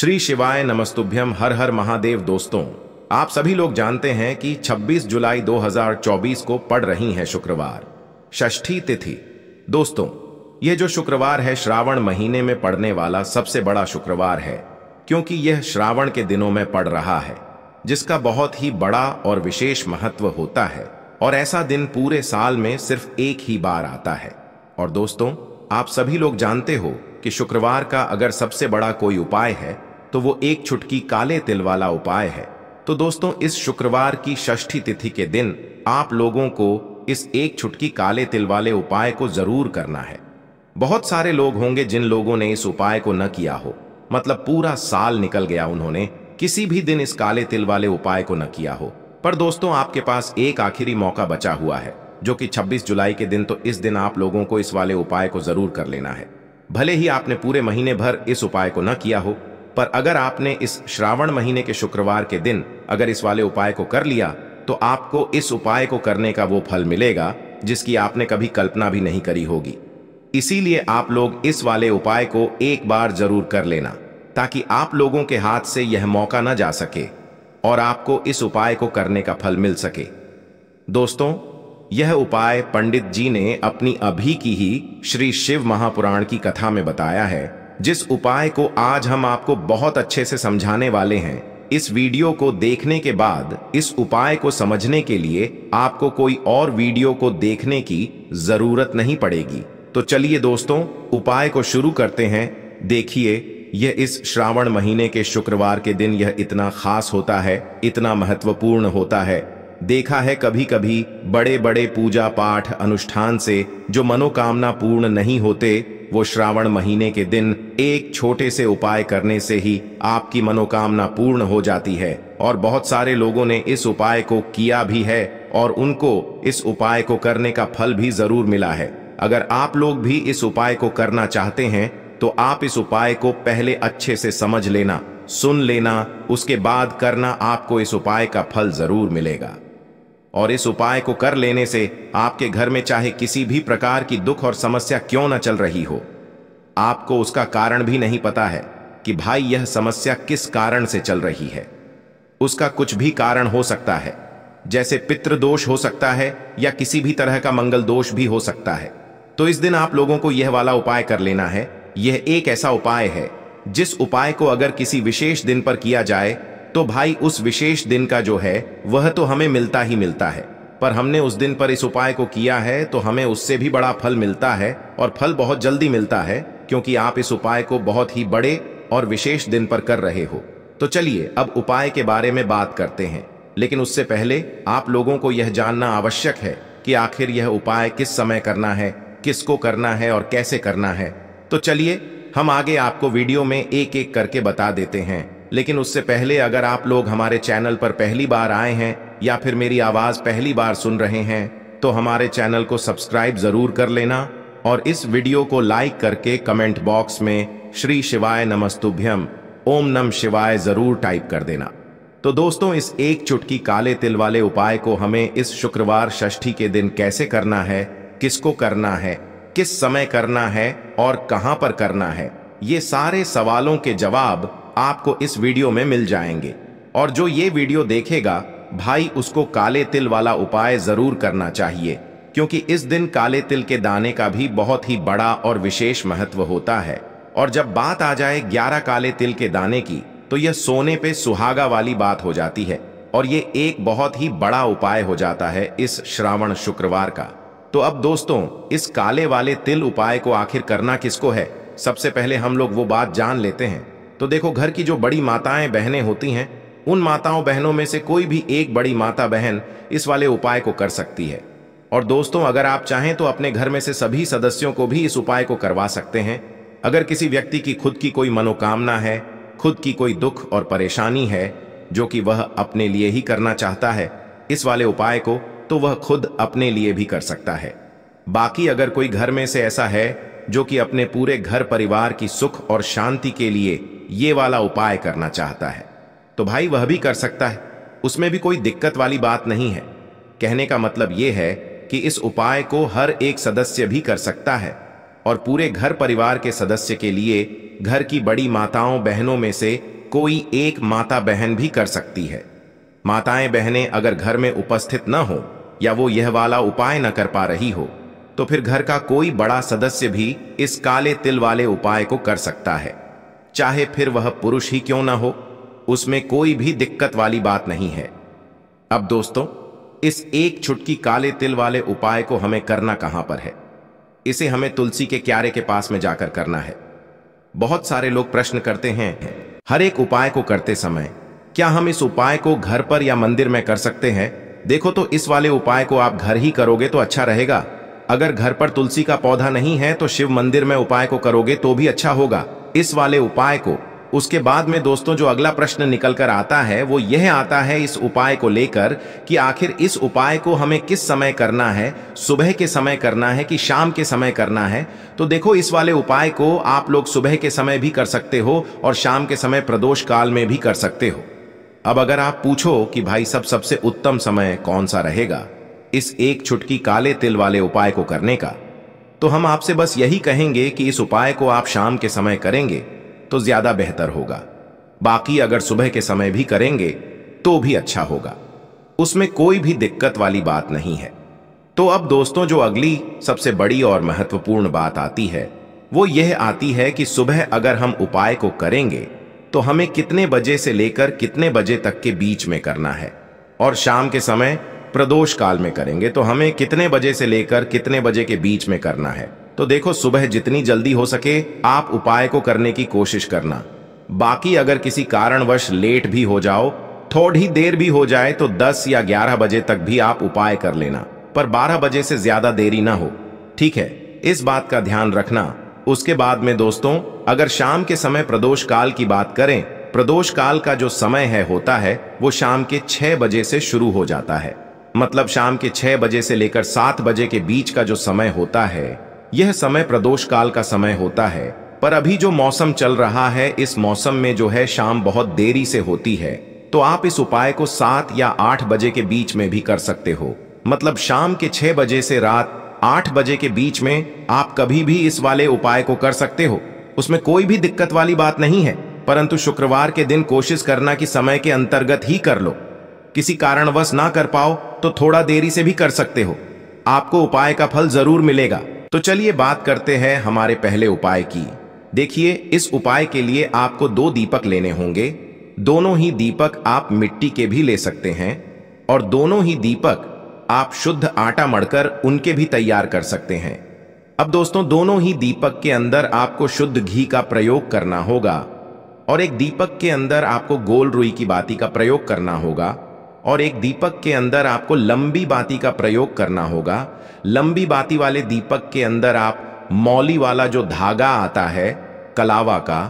श्री शिवाय नमस्तुभ्यम हर हर महादेव दोस्तों आप सभी लोग जानते हैं कि 26 जुलाई 2024 को पड़ रही है शुक्रवार षष्ठी तिथि दोस्तों यह जो शुक्रवार है श्रावण महीने में पड़ने वाला सबसे बड़ा शुक्रवार है क्योंकि यह श्रावण के दिनों में पड़ रहा है जिसका बहुत ही बड़ा और विशेष महत्व होता है और ऐसा दिन पूरे साल में सिर्फ एक ही बार आता है और दोस्तों आप सभी लोग जानते हो कि शुक्रवार का अगर सबसे बड़ा कोई उपाय है तो वो एक छुटकी काले तिल वाला उपाय है तो दोस्तों इस शुक्रवार की षष्ठी तिथि के दिन आप लोगों को इस एक छुटकी काले तिल वाले उपाय को जरूर करना है बहुत सारे लोग होंगे जिन लोगों ने इस उपाय को न किया हो मतलब पूरा साल निकल गया उन्होंने किसी भी दिन इस काले तिल वाले उपाय को न किया हो पर दोस्तों आपके पास एक आखिरी मौका बचा हुआ है जो कि 26 जुलाई के दिन तो इस दिन आप लोगों को इस वाले उपाय को जरूर कर लेना है भले ही आपने पूरे महीने भर इस उपाय को न किया हो पर अगर आपने इस श्रावण महीने के शुक्रवार के दिन अगर इस वाले उपाय को कर लिया तो आपको इस उपाय को करने का वो फल मिलेगा जिसकी आपने कभी कल्पना भी नहीं करी होगी इसीलिए आप लोग इस वाले उपाय को एक बार जरूर कर लेना ताकि आप लोगों के हाथ से यह मौका न जा सके और आपको इस उपाय को करने का फल मिल सके दोस्तों यह उपाय पंडित जी ने अपनी अभी की ही श्री शिव महापुराण की कथा में बताया है जिस उपाय को आज हम आपको बहुत अच्छे से समझाने वाले हैं इस वीडियो को देखने के बाद इस उपाय को समझने के लिए आपको कोई और वीडियो को देखने की जरूरत नहीं पड़ेगी तो चलिए दोस्तों उपाय को शुरू करते हैं देखिए यह इस श्रावण महीने के शुक्रवार के दिन यह इतना खास होता है इतना महत्वपूर्ण होता है देखा है कभी कभी बड़े बड़े पूजा पाठ अनुष्ठान से जो मनोकामना पूर्ण नहीं होते वो श्रावण महीने के दिन एक छोटे से उपाय करने से ही आपकी मनोकामना पूर्ण हो जाती है और बहुत सारे लोगों ने इस उपाय को किया भी है और उनको इस उपाय को करने का फल भी जरूर मिला है अगर आप लोग भी इस उपाय को करना चाहते हैं तो आप इस उपाय को पहले अच्छे से समझ लेना सुन लेना उसके बाद करना आपको इस उपाय का फल जरूर मिलेगा और इस उपाय को कर लेने से आपके घर में चाहे किसी भी प्रकार की दुख और समस्या क्यों न चल रही हो आपको उसका कारण भी नहीं पता है कि भाई यह समस्या किस कारण से चल रही है उसका कुछ भी कारण हो सकता है जैसे पित्र दोष हो सकता है या किसी भी तरह का मंगल दोष भी हो सकता है तो इस दिन आप लोगों को यह वाला उपाय कर लेना है यह एक ऐसा उपाय है जिस उपाय को अगर किसी विशेष दिन पर किया जाए तो भाई उस विशेष दिन का जो है वह तो हमें मिलता ही मिलता है पर हमने उस दिन पर इस उपाय को किया है तो हमें उससे भी बड़ा फल मिलता है और फल बहुत जल्दी मिलता है क्योंकि आप इस उपाय को बहुत ही बड़े और विशेष दिन पर कर रहे हो तो चलिए अब उपाय के बारे में बात करते हैं लेकिन उससे पहले आप लोगों को यह जानना आवश्यक है कि आखिर यह उपाय किस समय करना है किसको करना है और कैसे करना है तो चलिए हम आगे आपको वीडियो में एक एक करके बता देते हैं लेकिन उससे पहले अगर आप लोग हमारे चैनल पर पहली बार आए हैं या फिर मेरी आवाज पहली बार सुन रहे हैं तो हमारे चैनल को सब्सक्राइब जरूर कर लेना और इस वीडियो को लाइक करके कमेंट बॉक्स में श्री शिवाय नमस्तुभ्यम ओम नम शिवाय जरूर टाइप कर देना तो दोस्तों इस एक चुटकी काले तिल वाले उपाय को हमें इस शुक्रवार षष्ठी के दिन कैसे करना है किसको करना है किस समय करना है और कहां पर करना है ये सारे सवालों के जवाब आपको इस वीडियो में मिल जाएंगे और जो ये वीडियो देखेगा भाई उसको काले तिल वाला उपाय जरूर करना चाहिए क्योंकि इस दिन काले तिल के दाने का भी बहुत ही बड़ा और विशेष महत्व होता है और जब बात आ जाए ग्यारह काले तिल के दाने की तो यह सोने पे सुहागा वाली बात हो जाती है और ये एक बहुत ही बड़ा उपाय हो जाता है इस श्रावण शुक्रवार का तो अब दोस्तों इस काले वाले तिल उपाय को आखिर करना किसको है सबसे पहले हम लोग वो बात जान लेते हैं तो देखो घर की जो बड़ी माताएं बहनें होती हैं उन माताओं बहनों में से कोई भी एक बड़ी माता बहन इस वाले उपाय को कर सकती है और दोस्तों अगर आप चाहें तो अपने घर में से सभी सदस्यों को भी इस उपाय को करवा सकते हैं अगर किसी व्यक्ति की खुद की कोई मनोकामना है खुद की कोई दुख और परेशानी है जो कि वह अपने लिए ही करना चाहता है इस वाले उपाय को तो वह खुद अपने लिए भी कर सकता है बाकी अगर कोई घर में से ऐसा है जो कि अपने पूरे घर परिवार की सुख और शांति के लिए ये वाला उपाय करना चाहता है तो भाई वह भी कर सकता है उसमें भी कोई दिक्कत वाली बात नहीं है कहने का मतलब यह है कि इस उपाय को हर एक सदस्य भी कर सकता है और पूरे घर परिवार के सदस्य के लिए घर की बड़ी माताओं बहनों में से कोई एक माता बहन भी कर सकती है माताएं बहनें अगर घर में उपस्थित न हो या वो यह वाला उपाय न कर पा रही हो तो फिर घर का कोई बड़ा सदस्य भी इस काले तिल वाले उपाय को कर सकता है चाहे फिर वह पुरुष ही क्यों ना हो उसमें कोई भी दिक्कत वाली बात नहीं है अब दोस्तों इस एक छुटकी काले तिल वाले उपाय को हमें करना कहां पर है इसे हमें तुलसी के क्यारे के पास में जाकर करना है बहुत सारे लोग प्रश्न करते हैं हर एक उपाय को करते समय क्या हम इस उपाय को घर पर या मंदिर में कर सकते हैं देखो तो इस वाले उपाय को आप घर ही करोगे तो अच्छा रहेगा अगर घर पर तुलसी का पौधा नहीं है तो शिव मंदिर में उपाय को करोगे तो भी अच्छा होगा इस वाले उपाय को उसके बाद में दोस्तों जो अगला प्रश्न निकल कर आता है वो यह आता है इस उपाय को लेकर कि आखिर इस उपाय को हमें किस समय करना है सुबह के समय करना है कि शाम के समय करना है तो देखो इस वाले उपाय को आप लोग सुबह के समय भी कर सकते हो और शाम के समय प्रदोष काल में भी कर सकते हो अब अगर आप पूछो कि भाई सब सबसे उत्तम समय कौन सा रहेगा इस एक छुटकी काले तिल वाले उपाय को करने का तो हम आपसे बस यही कहेंगे कि इस उपाय को आप शाम के समय करेंगे तो ज्यादा बेहतर होगा बाकी अगर सुबह के समय भी करेंगे तो भी अच्छा होगा उसमें कोई भी दिक्कत वाली बात नहीं है तो अब दोस्तों जो अगली सबसे बड़ी और महत्वपूर्ण बात आती है वो यह आती है कि सुबह अगर हम उपाय को करेंगे तो हमें कितने बजे से लेकर कितने बजे तक के बीच में करना है और शाम के समय प्रदोष काल में करेंगे तो हमें कितने बजे से लेकर कितने बजे के बीच में करना है तो देखो सुबह जितनी जल्दी हो सके आप उपाय को करने की कोशिश करना बाकी अगर किसी कारणवश लेट भी हो जाओ थोड़ी देर भी हो जाए तो 10 या 11 बजे तक भी आप उपाय कर लेना पर 12 बजे से ज्यादा देरी ना हो ठीक है इस बात का ध्यान रखना उसके बाद में दोस्तों अगर शाम के समय प्रदोष काल की बात करें प्रदोष काल का जो समय है होता है वो शाम के छह बजे से शुरू हो जाता है मतलब शाम के छह बजे से लेकर सात बजे के बीच का जो समय होता है यह समय प्रदोष काल का समय होता है पर अभी जो मौसम चल रहा है इस मौसम में जो है शाम बहुत देरी से होती है तो आप इस उपाय को सात या आठ बजे के बीच में भी कर सकते हो मतलब शाम के छह बजे से रात आठ बजे के बीच में आप कभी भी इस वाले उपाय को कर सकते हो उसमें कोई भी दिक्कत वाली बात नहीं है परंतु शुक्रवार के दिन कोशिश करना कि समय के अंतर्गत ही कर लो किसी कारणवश ना कर पाओ तो थोड़ा देरी से भी कर सकते हो आपको उपाय का फल जरूर मिलेगा तो चलिए बात करते हैं हमारे पहले उपाय की देखिए इस उपाय के लिए आपको दो दीपक लेने होंगे दोनों ही दीपक आप मिट्टी के भी ले सकते हैं और दोनों ही दीपक आप शुद्ध आटा मड़कर उनके भी तैयार कर सकते हैं अब दोस्तों दोनों ही दीपक के अंदर आपको शुद्ध घी का प्रयोग करना होगा और एक दीपक के अंदर आपको गोल रुई की बाती का प्रयोग करना होगा और एक दीपक के अंदर आपको लंबी बाती का प्रयोग करना होगा लंबी बाती वाले दीपक के अंदर आप मौली वाला जो धागा आता है कलावा का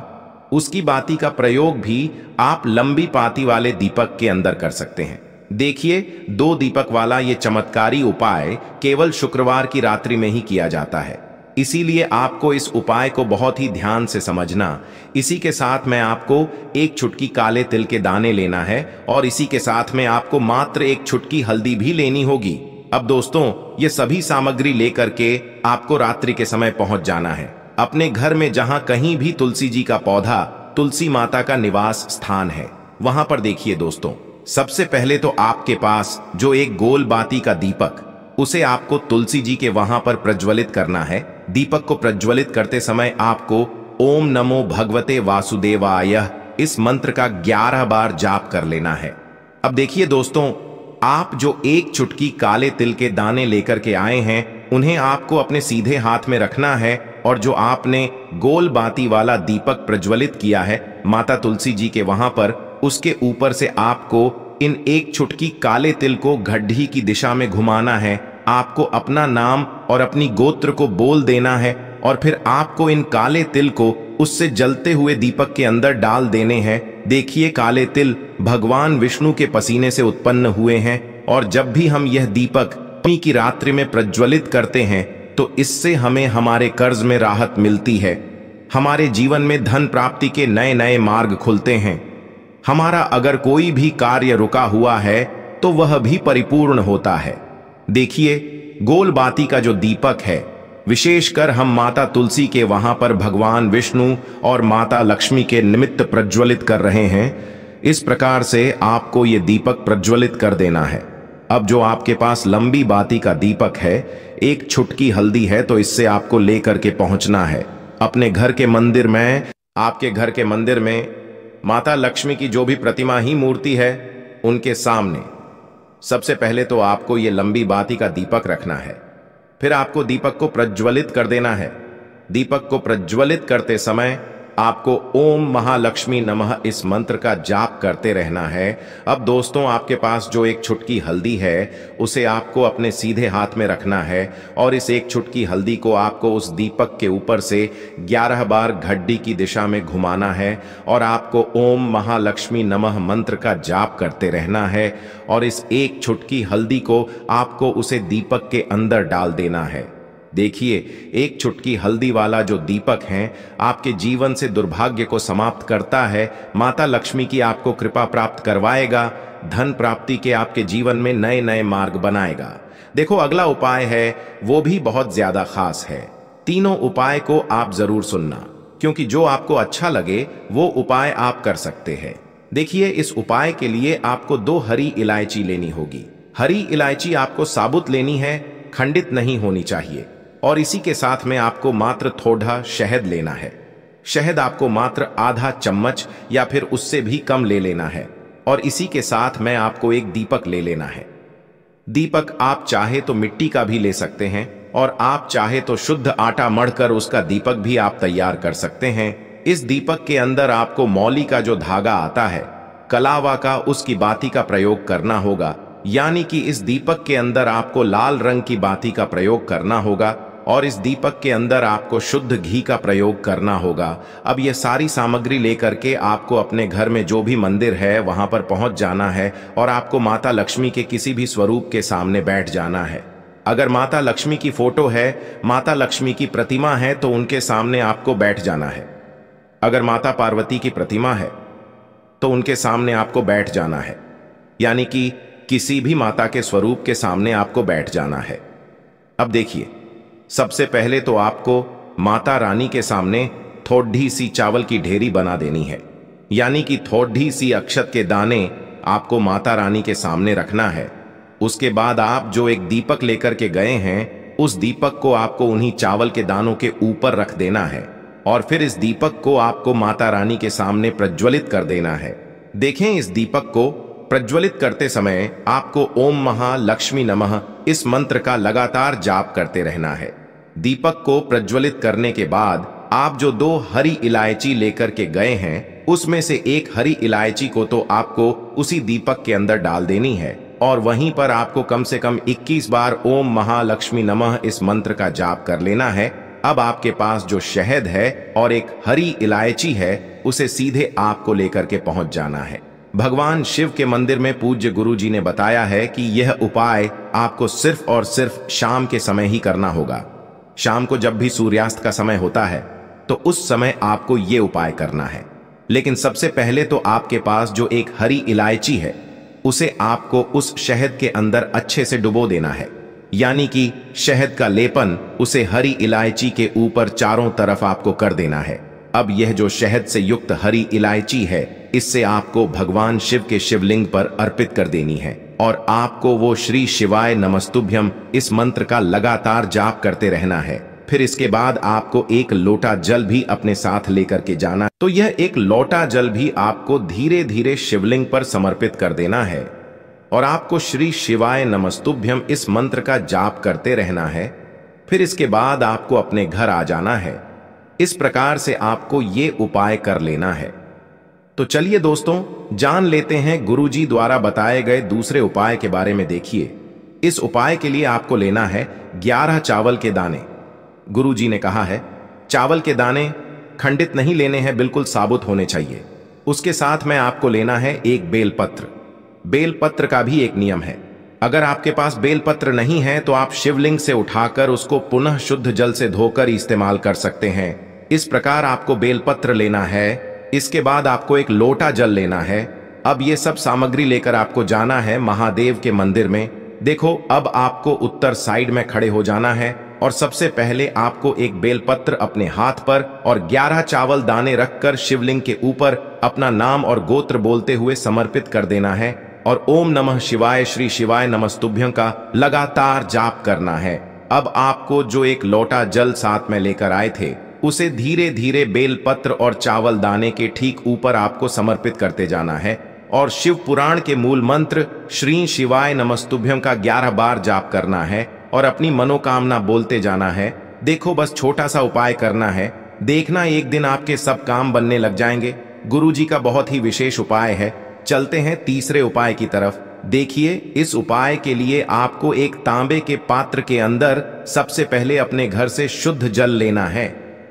उसकी बाती का प्रयोग भी आप लंबी पाती वाले दीपक के अंदर कर सकते हैं देखिए दो दीपक वाला ये चमत्कारी उपाय केवल शुक्रवार की रात्रि में ही किया जाता है इसीलिए आपको इस उपाय को बहुत ही ध्यान से समझना इसी के साथ मैं आपको एक छुटकी काले तिल के दाने लेना है और इसी के साथ में आपको मात्र एक छुटकी हल्दी भी लेनी होगी अब दोस्तों ये सभी सामग्री लेकर के आपको रात्रि के समय पहुंच जाना है अपने घर में जहां कहीं भी तुलसी जी का पौधा तुलसी माता का निवास स्थान है वहां पर देखिए दोस्तों सबसे पहले तो आपके पास जो एक गोल बाती का दीपक उसे आपको तुलसी जी के वहां पर प्रज्वलित करना है दीपक को प्रज्वलित करते समय आपको ओम नमो भगवते वासुदेवाय इस मंत्र का ग्यारह बार जाप कर लेना है अब देखिए दोस्तों आप जो एक चुटकी काले तिल के दाने लेकर के आए हैं उन्हें आपको अपने सीधे हाथ में रखना है और जो आपने गोल बाती वाला दीपक प्रज्वलित किया है माता तुलसी जी के वहां पर उसके ऊपर से आपको इन एक चुटकी काले तिल को गड्ढी की दिशा में घुमाना है आपको अपना नाम और अपनी गोत्र को बोल देना है और फिर आपको इन काले तिल को उससे जलते हुए दीपक के अंदर डाल देने हैं देखिए काले तिल भगवान विष्णु के पसीने से उत्पन्न हुए हैं और जब भी हम यह दीपक की रात्रि में प्रज्वलित करते हैं तो इससे हमें हमारे कर्ज में राहत मिलती है हमारे जीवन में धन प्राप्ति के नए नए मार्ग खुलते हैं हमारा अगर कोई भी कार्य रुका हुआ है तो वह भी परिपूर्ण होता है देखिए गोल बाती का जो दीपक है विशेषकर हम माता तुलसी के वहां पर भगवान विष्णु और माता लक्ष्मी के निमित्त प्रज्वलित कर रहे हैं इस प्रकार से आपको ये दीपक प्रज्वलित कर देना है अब जो आपके पास लंबी बाती का दीपक है एक छुटकी हल्दी है तो इससे आपको लेकर के पहुंचना है अपने घर के मंदिर में आपके घर के मंदिर में माता लक्ष्मी की जो भी प्रतिमा ही मूर्ति है उनके सामने सबसे पहले तो आपको ये लंबी बाती का दीपक रखना है फिर आपको दीपक को प्रज्वलित कर देना है दीपक को प्रज्वलित करते समय आपको ओम महालक्ष्मी नमः इस मंत्र का जाप करते रहना है अब दोस्तों आपके पास जो एक छुटकी हल्दी है उसे आपको अपने सीधे हाथ में रखना है और इस एक छुटकी हल्दी को आपको उस दीपक के ऊपर से 11 बार घड्डी की दिशा में घुमाना है और आपको ओम महालक्ष्मी नमः मंत्र का जाप करते रहना है और इस एक छुटकी हल्दी को आपको उसे दीपक के अंदर डाल देना है देखिए एक चुटकी हल्दी वाला जो दीपक है आपके जीवन से दुर्भाग्य को समाप्त करता है माता लक्ष्मी की आपको कृपा प्राप्त करवाएगा धन प्राप्ति के आपके जीवन में नए नए मार्ग बनाएगा देखो अगला उपाय है वो भी बहुत ज्यादा खास है तीनों उपाय को आप जरूर सुनना क्योंकि जो आपको अच्छा लगे वो उपाय आप कर सकते हैं देखिए इस उपाय के लिए आपको दो हरी इलायची लेनी होगी हरी इलायची आपको साबुत लेनी है खंडित नहीं होनी चाहिए और इसी के साथ में आपको मात्र थोड़ा शहद लेना है शहद आपको मात्र आधा चम्मच या फिर उससे भी कम ले लेना है और इसी के साथ मैं आपको एक दीपक ले लेना है दीपक आप चाहे तो मिट्टी का भी ले सकते हैं और आप चाहे तो शुद्ध आटा मढ़कर उसका दीपक भी आप तैयार कर सकते हैं इस दीपक के अंदर आपको मौली का जो धागा आता है कलावा का उसकी बाती का प्रयोग करना होगा यानी कि इस दीपक के अंदर आपको लाल रंग की बाती का प्रयोग करना होगा और इस दीपक के अंदर आपको शुद्ध घी का प्रयोग करना होगा अब ये सारी सामग्री लेकर के आपको अपने घर में जो भी मंदिर है वहां पर पहुंच जाना है और आपको माता लक्ष्मी के किसी भी स्वरूप के सामने बैठ जाना है अगर माता लक्ष्मी की फोटो है माता लक्ष्मी की प्रतिमा है तो उनके सामने आपको बैठ जाना है अगर माता पार्वती की प्रतिमा है तो उनके सामने आपको बैठ जाना है यानी कि किसी भी माता के स्वरूप के सामने आपको बैठ जाना है अब देखिए सबसे पहले तो आपको माता रानी के सामने थोड़ी सी चावल की ढेरी बना देनी है यानी कि थोड़ी सी अक्षत के दाने आपको माता रानी के सामने रखना है उसके बाद आप जो एक दीपक लेकर के गए हैं उस दीपक को आपको उन्हीं चावल के दानों के ऊपर रख देना है और फिर इस दीपक को आपको माता रानी के सामने प्रज्वलित कर देना है देखें इस दीपक को प्रज्वलित करते समय आपको ओम महा लक्ष्मी नमः इस मंत्र का लगातार जाप करते रहना है दीपक को प्रज्वलित करने के बाद आप जो दो हरी इलायची लेकर के गए हैं उसमें से एक हरी इलायची को तो आपको उसी दीपक के अंदर डाल देनी है और वहीं पर आपको कम से कम 21 बार ओम महालक्ष्मी नमः इस मंत्र का जाप कर लेना है अब आपके पास जो शहद है और एक हरी इलायची है उसे सीधे आपको लेकर के पहुंच जाना है भगवान शिव के मंदिर में पूज्य गुरु जी ने बताया है कि यह उपाय आपको सिर्फ और सिर्फ शाम के समय ही करना होगा शाम को जब भी सूर्यास्त का समय होता है तो उस समय आपको ये उपाय करना है लेकिन सबसे पहले तो आपके पास जो एक हरी इलायची है उसे आपको उस शहद के अंदर अच्छे से डुबो देना है यानी कि शहद का लेपन उसे हरी इलायची के ऊपर चारों तरफ आपको कर देना है अब यह जो शहद से युक्त हरी इलायची है इससे आपको भगवान शिव के शिवलिंग पर अर्पित कर देनी है और आपको वो श्री शिवाय नमस्तुभ्यम इस मंत्र का लगातार जाप करते रहना है फिर इसके बाद आपको एक लोटा जल भी अपने साथ लेकर के जाना तो यह एक लोटा जल भी आपको धीरे धीरे शिवलिंग पर समर्पित कर देना है और आपको श्री शिवाय नमस्तुभ्यम इस मंत्र का जाप करते रहना है फिर इसके बाद आपको अपने घर आ जाना है इस प्रकार से आपको ये उपाय कर लेना है तो चलिए दोस्तों जान लेते हैं गुरुजी द्वारा बताए गए दूसरे उपाय के बारे में देखिए इस उपाय के लिए आपको लेना है ग्यारह चावल के दाने गुरुजी ने कहा है चावल के दाने खंडित नहीं लेने हैं बिल्कुल साबुत होने चाहिए उसके साथ में आपको लेना है एक बेलपत्र बेलपत्र का भी एक नियम है अगर आपके पास बेलपत्र नहीं है तो आप शिवलिंग से उठाकर उसको पुनः शुद्ध जल से धोकर इस्तेमाल कर सकते हैं इस प्रकार आपको बेलपत्र लेना है इसके बाद आपको एक लोटा जल लेना है अब ये सब सामग्री लेकर आपको जाना है महादेव के मंदिर में देखो अब आपको उत्तर साइड में खड़े हो जाना है और सबसे पहले आपको एक बेलपत्र अपने हाथ पर और ग्यारह चावल दाने रखकर शिवलिंग के ऊपर अपना नाम और गोत्र बोलते हुए समर्पित कर देना है और ओम नमः शिवाय श्री शिवाय नमस्तुभ्यं का लगातार जाप करना है अब आपको जो एक लोटा जल साथ में लेकर आए थे उसे धीरे धीरे बेलपत्र और चावल दाने के ठीक ऊपर आपको समर्पित करते जाना है और शिव पुराण के मूल मंत्र श्री शिवाय नमस्तुभ्यम का ग्यारह बार जाप करना है और अपनी मनोकामना बोलते जाना है देखो बस छोटा सा उपाय करना है देखना एक दिन आपके सब काम बनने लग जाएंगे गुरु जी का बहुत ही विशेष उपाय है चलते हैं तीसरे उपाय की तरफ देखिए इस उपाय के लिए आपको एक तांबे के पात्र के अंदर सबसे पहले अपने घर से शुद्ध जल लेना है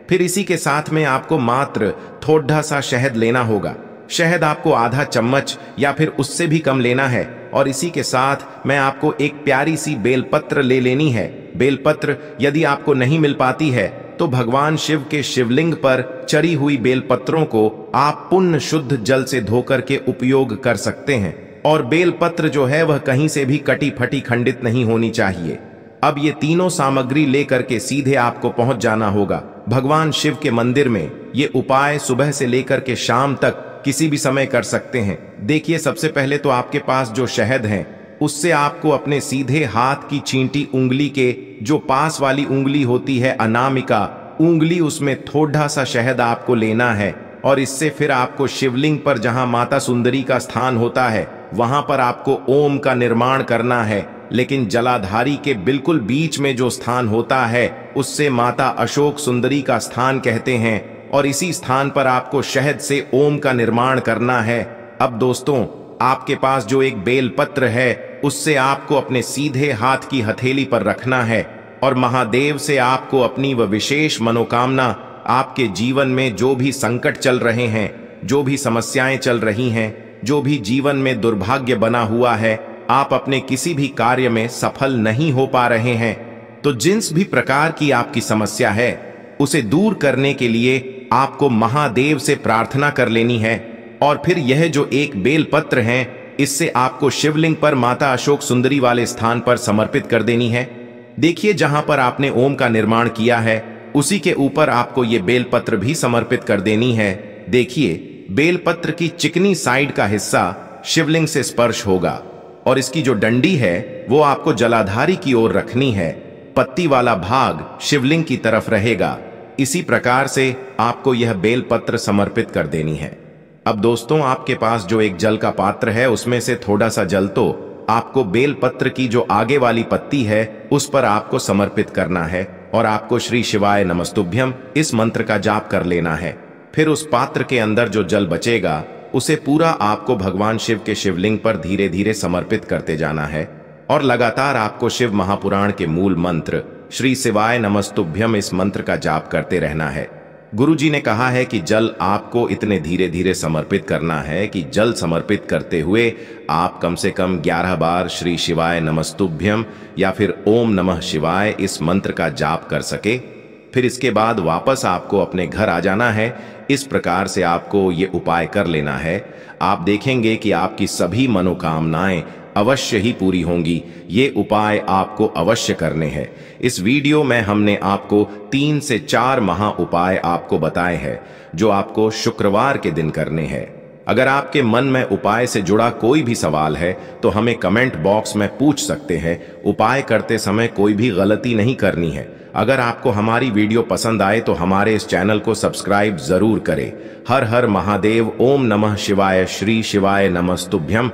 फिर इसी के साथ में आपको मात्र थोड़ा सा शहद लेना होगा शहद आपको आधा चम्मच या फिर उससे भी कम लेना है और इसी के साथ मैं आपको एक प्यारी सी बेलपत्र ले लेनी है बेलपत्र यदि आपको नहीं मिल पाती है तो भगवान शिव के शिवलिंग पर चरी हुई बेलपत्रों को आप पुण्य शुद्ध जल से धोकर के उपयोग कर सकते हैं और बेलपत्र जो है वह कहीं से भी कटी फटी खंडित नहीं होनी चाहिए अब ये तीनों सामग्री लेकर के सीधे आपको पहुंच जाना होगा भगवान शिव के मंदिर में ये उपाय सुबह से लेकर के शाम तक किसी भी समय कर सकते हैं देखिए सबसे पहले तो आपके पास जो शहद है उससे आपको अपने सीधे हाथ की चींटी उंगली के जो पास वाली उंगली होती है अनामिका उंगली उसमें थोड़ा सा शहद आपको लेना है और इससे फिर आपको शिवलिंग पर जहां माता सुंदरी का स्थान होता है वहां पर आपको ओम का निर्माण करना है लेकिन जलाधारी के बिल्कुल बीच में जो स्थान होता है उससे माता अशोक सुंदरी का स्थान कहते हैं और इसी स्थान पर आपको शहद से ओम का निर्माण करना है अब दोस्तों आपके पास जो एक बेलपत्र है उससे आपको अपने सीधे हाथ की हथेली पर रखना है और महादेव से आपको अपनी व विशेष मनोकामना आपके जीवन में जो भी संकट चल रहे हैं जो भी समस्याएं चल रही हैं जो भी जीवन में दुर्भाग्य बना हुआ है आप अपने किसी भी कार्य में सफल नहीं हो पा रहे हैं तो जिन्स भी प्रकार की आपकी समस्या है उसे दूर करने के लिए आपको महादेव से प्रार्थना कर लेनी है और फिर यह जो एक बेलपत्र है इससे आपको शिवलिंग पर माता अशोक सुंदरी वाले स्थान पर समर्पित कर देनी है देखिए जहां पर आपने ओम का निर्माण किया है उसी के ऊपर आपको ये बेलपत्र भी समर्पित कर देनी है देखिए बेलपत्र की चिकनी साइड का हिस्सा शिवलिंग से स्पर्श होगा और इसकी जो डंडी है वो आपको जलाधारी की ओर रखनी है पत्ती वाला भाग शिवलिंग की तरफ रहेगा इसी प्रकार से आपको यह बेलपत्र समर्पित कर देनी है अब दोस्तों आपके पास जो एक जल का पात्र है उसमें से थोड़ा सा जल तो आपको बेलपत्र की जो आगे वाली पत्ती है उस पर आपको समर्पित करना है और आपको श्री शिवाय नमस्तुभ्यम इस मंत्र का जाप कर लेना है फिर उस पात्र के अंदर जो जल बचेगा उसे पूरा आपको भगवान शिव के शिवलिंग पर धीरे धीरे समर्पित करते जाना है और लगातार आपको शिव महापुराण के मूल मंत्र श्री शिवाय नमस्तुभ्यम इस मंत्र का जाप करते रहना है गुरु जी ने कहा है कि जल आपको इतने धीरे धीरे समर्पित करना है कि जल समर्पित करते हुए आप कम से कम 11 बार श्री शिवाय नमस्तुभ्यम या फिर ओम नमः शिवाय इस मंत्र का जाप कर सके फिर इसके बाद वापस आपको अपने घर आ जाना है इस प्रकार से आपको ये उपाय कर लेना है आप देखेंगे कि आपकी सभी मनोकामनाएं अवश्य ही पूरी होंगी ये उपाय आपको अवश्य करने हैं इस वीडियो में हमने आपको तीन से चार महा उपाय आपको बताए हैं जो आपको शुक्रवार के दिन करने हैं अगर आपके मन में उपाय से जुड़ा कोई भी सवाल है तो हमें कमेंट बॉक्स में पूछ सकते हैं उपाय करते समय कोई भी गलती नहीं करनी है अगर आपको हमारी वीडियो पसंद आए तो हमारे इस चैनल को सब्सक्राइब जरूर करें हर हर महादेव ओम नमः शिवाय श्री शिवाय नमस्तुभ्यम